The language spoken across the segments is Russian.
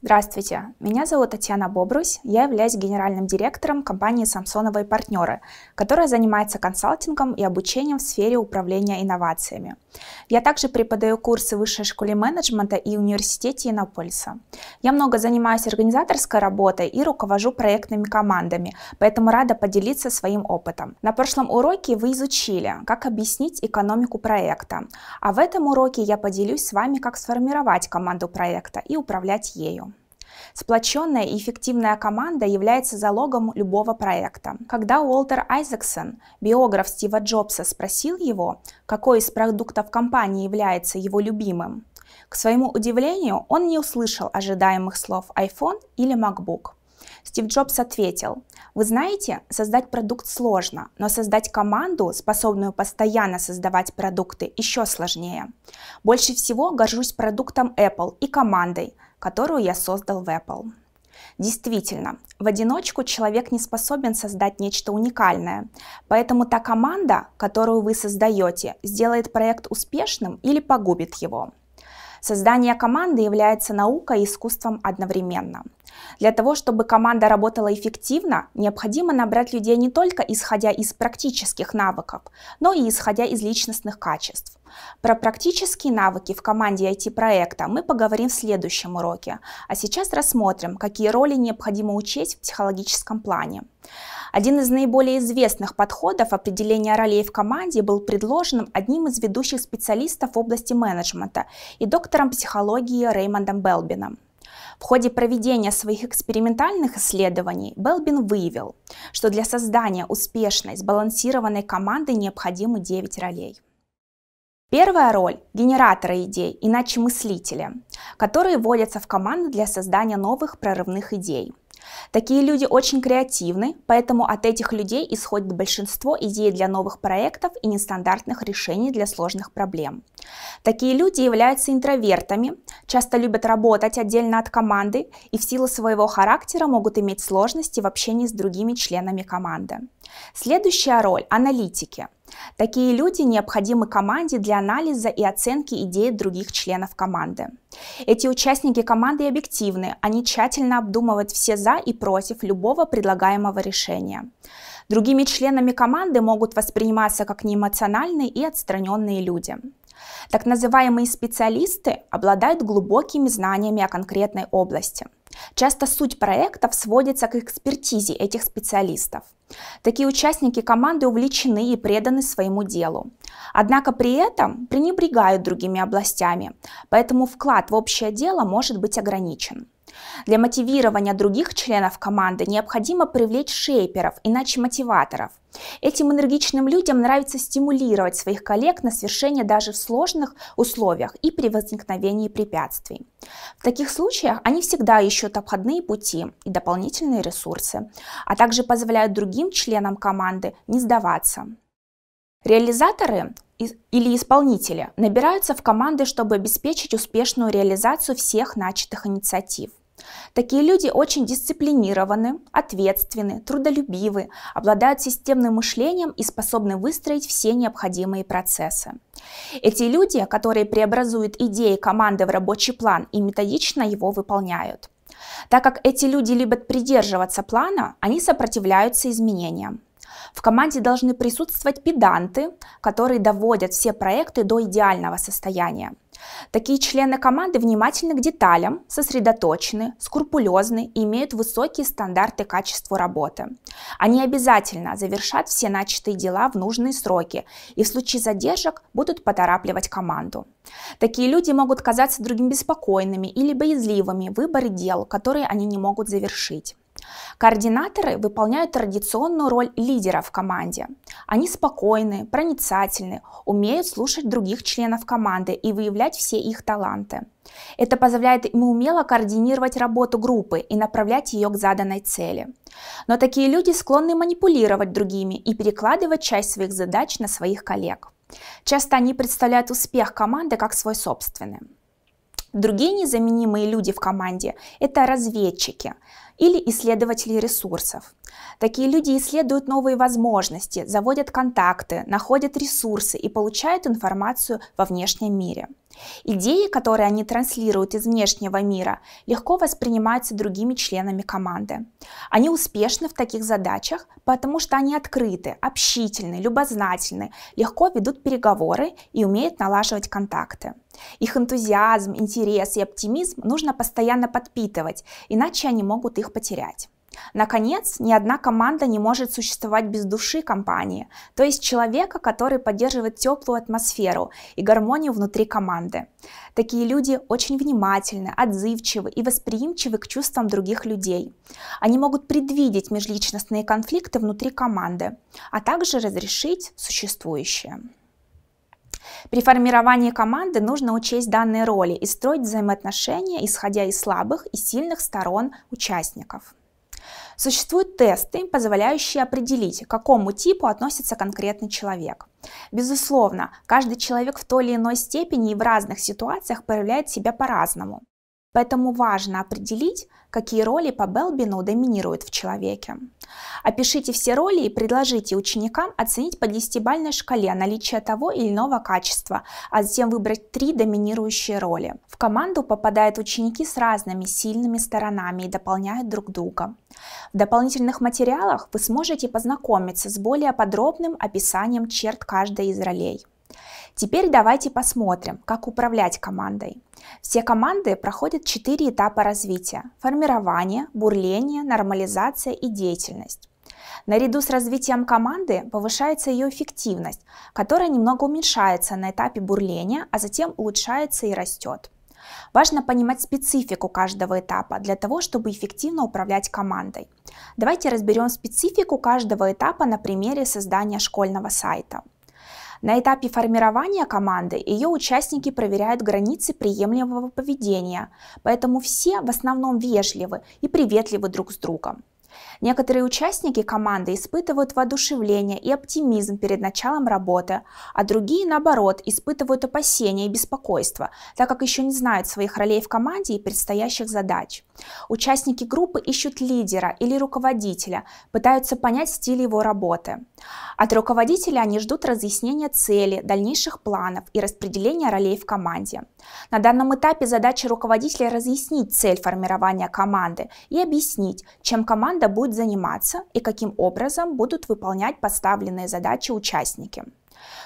Здравствуйте, меня зовут Татьяна Бобрусь, я являюсь генеральным директором компании «Самсонова партнеры», которая занимается консалтингом и обучением в сфере управления инновациями. Я также преподаю курсы в Высшей школе менеджмента и университете Иннополиса. Я много занимаюсь организаторской работой и руковожу проектными командами, поэтому рада поделиться своим опытом. На прошлом уроке вы изучили, как объяснить экономику проекта, а в этом уроке я поделюсь с вами, как сформировать команду проекта и управлять ею. Сплоченная и эффективная команда является залогом любого проекта. Когда Уолтер Айзексон, биограф Стива Джобса, спросил его, какой из продуктов компании является его любимым, к своему удивлению, он не услышал ожидаемых слов iPhone или MacBook. Стив Джобс ответил, «Вы знаете, создать продукт сложно, но создать команду, способную постоянно создавать продукты, еще сложнее. Больше всего горжусь продуктом Apple и командой, которую я создал в Apple. Действительно, в одиночку человек не способен создать нечто уникальное, поэтому та команда, которую вы создаете, сделает проект успешным или погубит его. Создание команды является наукой и искусством одновременно. Для того, чтобы команда работала эффективно, необходимо набрать людей не только исходя из практических навыков, но и исходя из личностных качеств. Про практические навыки в команде IT-проекта мы поговорим в следующем уроке, а сейчас рассмотрим, какие роли необходимо учесть в психологическом плане. Один из наиболее известных подходов определения ролей в команде был предложен одним из ведущих специалистов в области менеджмента и доктором психологии Реймондом Белбином. В ходе проведения своих экспериментальных исследований Белбин выявил, что для создания успешной, сбалансированной команды необходимы 9 ролей. Первая роль – генератора идей, иначе мыслители, которые вводятся в команду для создания новых прорывных идей. Такие люди очень креативны, поэтому от этих людей исходит большинство идей для новых проектов и нестандартных решений для сложных проблем. Такие люди являются интровертами, часто любят работать отдельно от команды и в силу своего характера могут иметь сложности в общении с другими членами команды. Следующая роль – аналитики – Такие люди необходимы команде для анализа и оценки идей других членов команды. Эти участники команды объективны, они тщательно обдумывают все «за» и «против» любого предлагаемого решения. Другими членами команды могут восприниматься как неэмоциональные и отстраненные люди. Так называемые специалисты обладают глубокими знаниями о конкретной области – Часто суть проектов сводится к экспертизе этих специалистов. Такие участники команды увлечены и преданы своему делу. Однако при этом пренебрегают другими областями, поэтому вклад в общее дело может быть ограничен. Для мотивирования других членов команды необходимо привлечь шейперов, иначе мотиваторов. Этим энергичным людям нравится стимулировать своих коллег на свершение даже в сложных условиях и при возникновении препятствий. В таких случаях они всегда ищут обходные пути и дополнительные ресурсы, а также позволяют другим членам команды не сдаваться. Реализаторы или исполнители набираются в команды, чтобы обеспечить успешную реализацию всех начатых инициатив – Такие люди очень дисциплинированы, ответственны, трудолюбивы, обладают системным мышлением и способны выстроить все необходимые процессы. Эти люди, которые преобразуют идеи команды в рабочий план и методично его выполняют. Так как эти люди любят придерживаться плана, они сопротивляются изменениям. В команде должны присутствовать педанты, которые доводят все проекты до идеального состояния. Такие члены команды внимательны к деталям, сосредоточены, скрупулезны и имеют высокие стандарты качества работы. Они обязательно завершат все начатые дела в нужные сроки и в случае задержек будут поторапливать команду. Такие люди могут казаться другим беспокойными или боязливыми в выборе дел, которые они не могут завершить. Координаторы выполняют традиционную роль лидера в команде. Они спокойны, проницательны, умеют слушать других членов команды и выявлять все их таланты. Это позволяет им умело координировать работу группы и направлять ее к заданной цели. Но такие люди склонны манипулировать другими и перекладывать часть своих задач на своих коллег. Часто они представляют успех команды как свой собственный. Другие незаменимые люди в команде – это разведчики – или исследователи ресурсов. Такие люди исследуют новые возможности, заводят контакты, находят ресурсы и получают информацию во внешнем мире. Идеи, которые они транслируют из внешнего мира, легко воспринимаются другими членами команды. Они успешны в таких задачах, потому что они открыты, общительны, любознательны, легко ведут переговоры и умеют налаживать контакты. Их энтузиазм, интерес и оптимизм нужно постоянно подпитывать, иначе они могут их потерять. Наконец, ни одна команда не может существовать без души компании, то есть человека, который поддерживает теплую атмосферу и гармонию внутри команды. Такие люди очень внимательны, отзывчивы и восприимчивы к чувствам других людей. Они могут предвидеть межличностные конфликты внутри команды, а также разрешить существующие. При формировании команды нужно учесть данные роли и строить взаимоотношения, исходя из слабых и сильных сторон участников. Существуют тесты, позволяющие определить, к какому типу относится конкретный человек. Безусловно, каждый человек в той или иной степени и в разных ситуациях проявляет себя по-разному. Поэтому важно определить, какие роли по Белбину доминируют в человеке. Опишите все роли и предложите ученикам оценить по десятибальной шкале наличие того или иного качества, а затем выбрать три доминирующие роли. В команду попадают ученики с разными сильными сторонами и дополняют друг друга. В дополнительных материалах вы сможете познакомиться с более подробным описанием черт каждой из ролей. Теперь давайте посмотрим, как управлять командой. Все команды проходят четыре этапа развития – формирование, бурление, нормализация и деятельность. Наряду с развитием команды повышается ее эффективность, которая немного уменьшается на этапе бурления, а затем улучшается и растет. Важно понимать специфику каждого этапа для того, чтобы эффективно управлять командой. Давайте разберем специфику каждого этапа на примере создания школьного сайта. На этапе формирования команды ее участники проверяют границы приемлемого поведения, поэтому все в основном вежливы и приветливы друг с другом. Некоторые участники команды испытывают воодушевление и оптимизм перед началом работы, а другие, наоборот, испытывают опасения и беспокойство, так как еще не знают своих ролей в команде и предстоящих задач. Участники группы ищут лидера или руководителя, пытаются понять стиль его работы. От руководителя они ждут разъяснения цели, дальнейших планов и распределения ролей в команде. На данном этапе задача руководителя разъяснить цель формирования команды и объяснить, чем команда будет заниматься и каким образом будут выполнять поставленные задачи участники.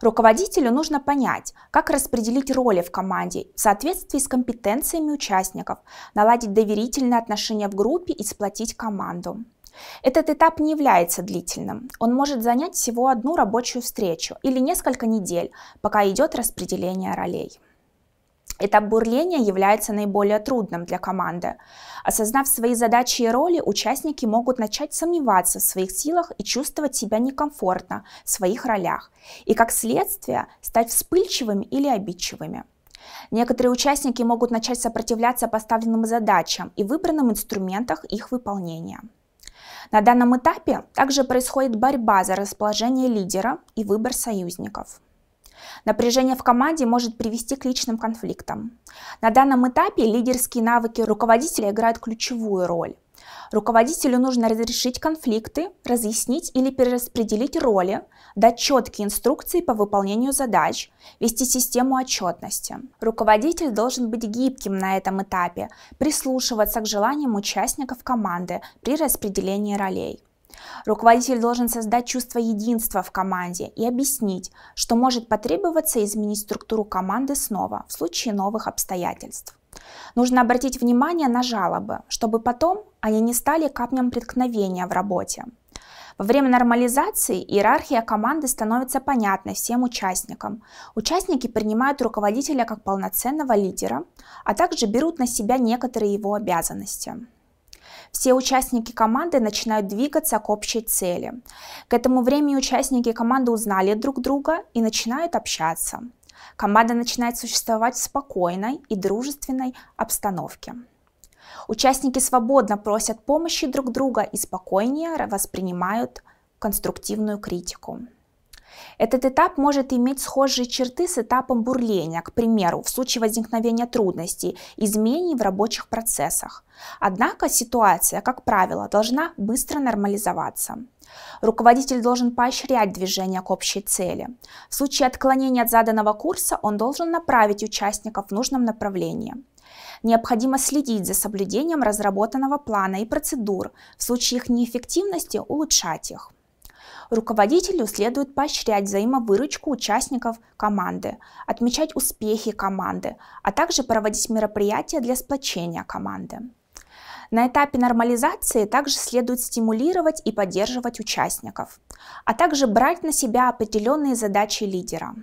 Руководителю нужно понять, как распределить роли в команде в соответствии с компетенциями участников, наладить доверительные отношения в группе и сплотить команду. Этот этап не является длительным. Он может занять всего одну рабочую встречу или несколько недель, пока идет распределение ролей. Этап бурления является наиболее трудным для команды. Осознав свои задачи и роли, участники могут начать сомневаться в своих силах и чувствовать себя некомфортно в своих ролях, и как следствие стать вспыльчивыми или обидчивыми. Некоторые участники могут начать сопротивляться поставленным задачам и выбранным инструментах их выполнения. На данном этапе также происходит борьба за расположение лидера и выбор союзников. Напряжение в команде может привести к личным конфликтам. На данном этапе лидерские навыки руководителя играют ключевую роль. Руководителю нужно разрешить конфликты, разъяснить или перераспределить роли, дать четкие инструкции по выполнению задач, вести систему отчетности. Руководитель должен быть гибким на этом этапе, прислушиваться к желаниям участников команды при распределении ролей. Руководитель должен создать чувство единства в команде и объяснить, что может потребоваться изменить структуру команды снова в случае новых обстоятельств. Нужно обратить внимание на жалобы, чтобы потом они не стали камнем преткновения в работе. Во время нормализации иерархия команды становится понятной всем участникам. Участники принимают руководителя как полноценного лидера, а также берут на себя некоторые его обязанности. Все участники команды начинают двигаться к общей цели. К этому времени участники команды узнали друг друга и начинают общаться. Команда начинает существовать в спокойной и дружественной обстановке. Участники свободно просят помощи друг друга и спокойнее воспринимают конструктивную критику. Этот этап может иметь схожие черты с этапом бурления, к примеру, в случае возникновения трудностей, изменений в рабочих процессах. Однако ситуация, как правило, должна быстро нормализоваться. Руководитель должен поощрять движение к общей цели. В случае отклонения от заданного курса он должен направить участников в нужном направлении. Необходимо следить за соблюдением разработанного плана и процедур, в случае их неэффективности улучшать их. Руководителю следует поощрять взаимовыручку участников команды, отмечать успехи команды, а также проводить мероприятия для сплочения команды. На этапе нормализации также следует стимулировать и поддерживать участников, а также брать на себя определенные задачи лидера.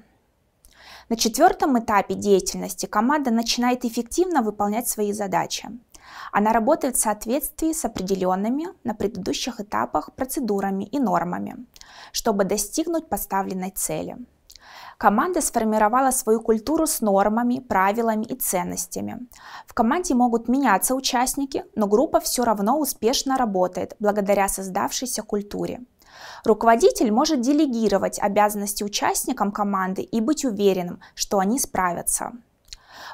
На четвертом этапе деятельности команда начинает эффективно выполнять свои задачи. Она работает в соответствии с определенными на предыдущих этапах процедурами и нормами, чтобы достигнуть поставленной цели – Команда сформировала свою культуру с нормами, правилами и ценностями. В команде могут меняться участники, но группа все равно успешно работает благодаря создавшейся культуре. Руководитель может делегировать обязанности участникам команды и быть уверенным, что они справятся.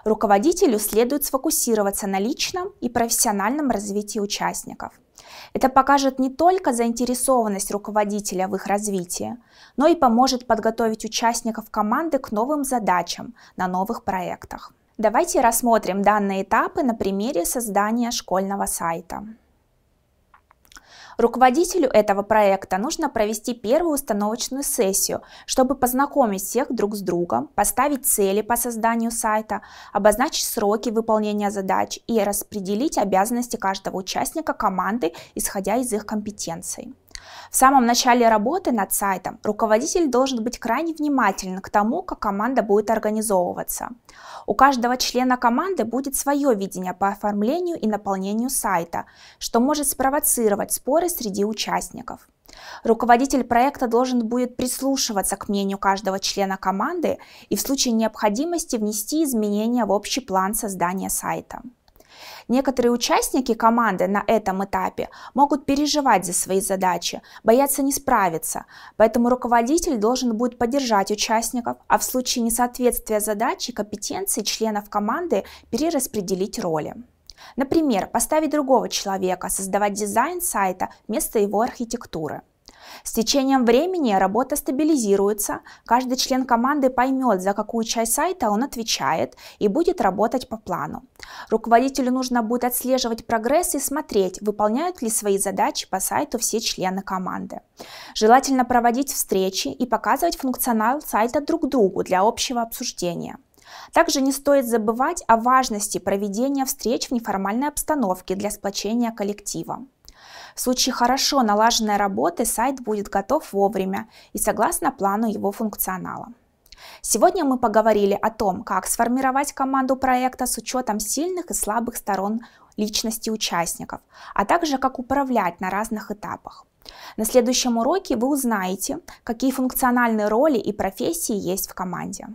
Руководителю следует сфокусироваться на личном и профессиональном развитии участников – это покажет не только заинтересованность руководителя в их развитии, но и поможет подготовить участников команды к новым задачам на новых проектах. Давайте рассмотрим данные этапы на примере создания школьного сайта. Руководителю этого проекта нужно провести первую установочную сессию, чтобы познакомить всех друг с другом, поставить цели по созданию сайта, обозначить сроки выполнения задач и распределить обязанности каждого участника команды, исходя из их компетенций. В самом начале работы над сайтом руководитель должен быть крайне внимателен к тому, как команда будет организовываться. У каждого члена команды будет свое видение по оформлению и наполнению сайта, что может спровоцировать споры среди участников. Руководитель проекта должен будет прислушиваться к мнению каждого члена команды и в случае необходимости внести изменения в общий план создания сайта. Некоторые участники команды на этом этапе могут переживать за свои задачи, бояться не справиться, поэтому руководитель должен будет поддержать участников, а в случае несоответствия задачи компетенции членов команды перераспределить роли. Например, поставить другого человека создавать дизайн сайта вместо его архитектуры. С течением времени работа стабилизируется, каждый член команды поймет, за какую часть сайта он отвечает и будет работать по плану. Руководителю нужно будет отслеживать прогресс и смотреть, выполняют ли свои задачи по сайту все члены команды. Желательно проводить встречи и показывать функционал сайта друг другу для общего обсуждения. Также не стоит забывать о важности проведения встреч в неформальной обстановке для сплочения коллектива. В случае хорошо налаженной работы сайт будет готов вовремя и согласно плану его функционала. Сегодня мы поговорили о том, как сформировать команду проекта с учетом сильных и слабых сторон личности участников, а также как управлять на разных этапах. На следующем уроке вы узнаете, какие функциональные роли и профессии есть в команде.